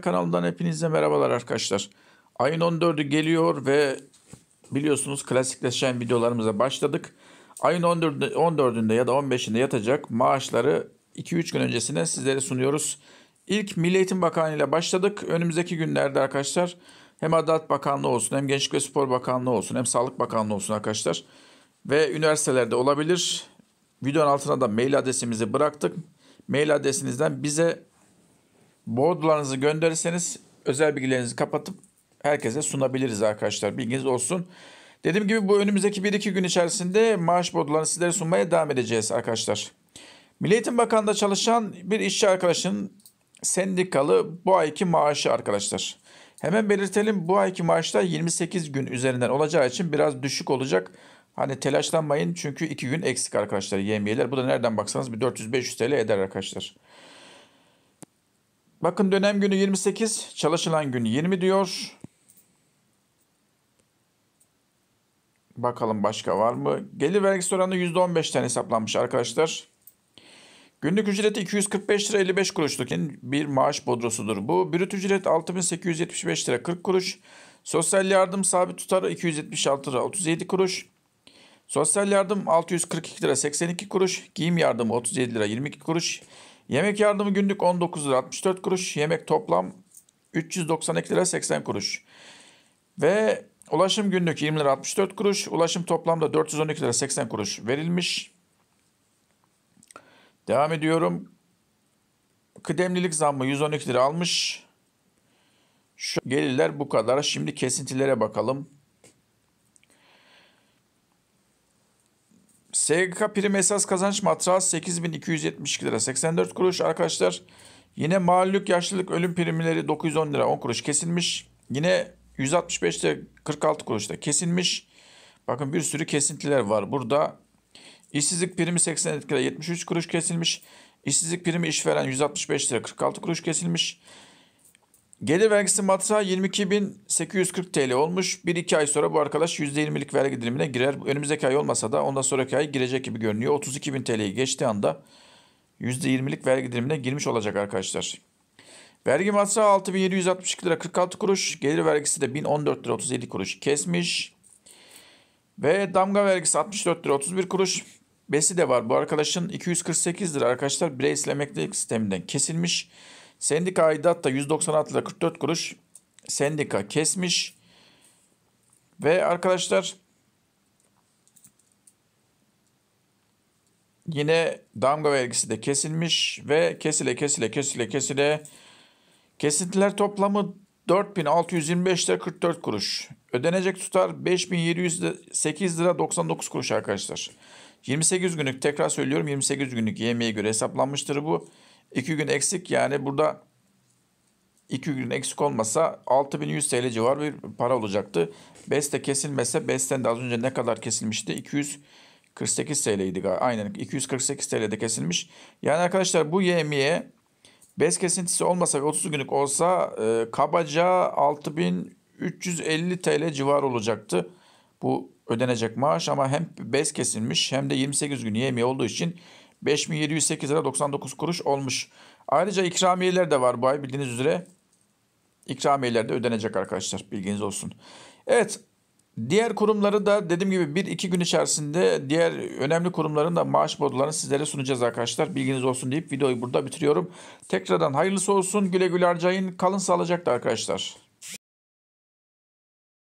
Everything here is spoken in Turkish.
Kanalından hepinize merhabalar arkadaşlar. Ayın 14'ü geliyor ve biliyorsunuz klasikleşen videolarımıza başladık. Ayın 14'ünde, ya da 15'inde yatacak maaşları 2-3 gün öncesine sizlere sunuyoruz. İlk Milli Eğitim Bakanlığı ile başladık. Önümüzdeki günlerde arkadaşlar hem Adalet Bakanlığı olsun hem Gençlik ve Spor Bakanlığı olsun hem Sağlık Bakanlığı olsun arkadaşlar. Ve üniversitelerde olabilir. Videonun altına da mail adresimizi bıraktık. Mail adresinizden bize Bordolarınızı gönderirseniz özel bilgilerinizi kapatıp herkese sunabiliriz arkadaşlar. Bilginiz olsun. Dediğim gibi bu önümüzdeki 1-2 gün içerisinde maaş bordolarını sizlere sunmaya devam edeceğiz arkadaşlar. Milli Eğitim Bakanlığı'nda çalışan bir işçi arkadaşın sendikalı bu ayki maaşı arkadaşlar. Hemen belirtelim bu ayki maaşlar 28 gün üzerinden olacağı için biraz düşük olacak. Hani telaşlanmayın çünkü 2 gün eksik arkadaşlar yemiyeler. Bu da nereden baksanız bir 400-500 TL eder arkadaşlar. Bakın dönem günü 28, çalışılan gün 20 diyor. Bakalım başka var mı? Gelir vergisi oranı %15'ten hesaplanmış arkadaşlar. Günlük ücreti 245 lira 55 kuruşluk bir maaş bodrosudur bu. Brüt ücret 6875 lira 40 kuruş. Sosyal yardım sabit tutarı 276 lira 37 kuruş. Sosyal yardım 642 lira 82 kuruş. Giyim yardımı 37 lira 22 kuruş. Yemek yardımı günlük 19 lira 64 kuruş. Yemek toplam 392 lira 80 kuruş. Ve ulaşım günlük 20 lira 64 kuruş. Ulaşım toplamda 412 lira 80 kuruş verilmiş. Devam ediyorum. Kıdemlilik zammı 112 lira almış. Şu gelirler bu kadar. Şimdi kesintilere bakalım. SGK prim esas kazanç matrası 8272 lira 84 kuruş arkadaşlar. Yine mahallük yaşlılık ölüm primleri 910 lira 10 kuruş kesilmiş. Yine 165 lira 46 kuruş da kesilmiş. Bakın bir sürü kesintiler var burada. İşsizlik primi 80 lira 73 kuruş kesilmiş. İşsizlik primi işveren 165 lira 46 kuruş kesilmiş. Gelir vergisi matrağı 22.840 TL olmuş. 1-2 ay sonra bu arkadaş %20'lik vergi dilimine girer. Önümüzdeki ay olmasa da ondan sonraki ay girecek gibi görünüyor. 32.000 TL'yi geçtiği anda %20'lik vergi dilimine girmiş olacak arkadaşlar. Vergi masrafı 6762 lira 46 kuruş. Gelir vergisi de 1014 lira 37 kuruş kesmiş. Ve damga vergisi 64 lira 31 kuruş. Besi de var. Bu arkadaşın 248 lira arkadaşlar bireysel emeklilik sisteminden kesilmiş. Sendika aidat da 196 lira 44 kuruş sendika kesmiş. Ve arkadaşlar yine damga vergisi de kesilmiş ve kesile kesile kesile kesile kesintiler toplamı 4625 lira 44 kuruş. Ödenecek tutar 5708 lira 99 kuruş arkadaşlar. 28 günlük tekrar söylüyorum 28 günlük yemeğe göre hesaplanmıştır bu. 2 gün eksik yani burada 2 gün eksik olmasa 6100 TL civar bir para olacaktı. Beste kesilmese Beste'nin de az önce ne kadar kesilmişti? 248 TL idi galiba. Aynen 248 TL'de kesilmiş. Yani arkadaşlar bu yemiye Bez kesintisi olmasa ve 30 günlük olsa e, kabaca 6350 TL civar olacaktı. Bu ödenecek maaş ama hem bez kesilmiş hem de 28 gün yemi olduğu için 5708 lira 99 kuruş olmuş. Ayrıca ikramiyeler de var bu ay bildiğiniz üzere. İkramiyeler de ödenecek arkadaşlar bilginiz olsun. Evet diğer kurumları da dediğim gibi bir iki gün içerisinde diğer önemli kurumların da maaş bodolarını sizlere sunacağız arkadaşlar. Bilginiz olsun deyip videoyu burada bitiriyorum. Tekrardan hayırlısı olsun güle güle harcayın kalın sağlıcakla arkadaşlar.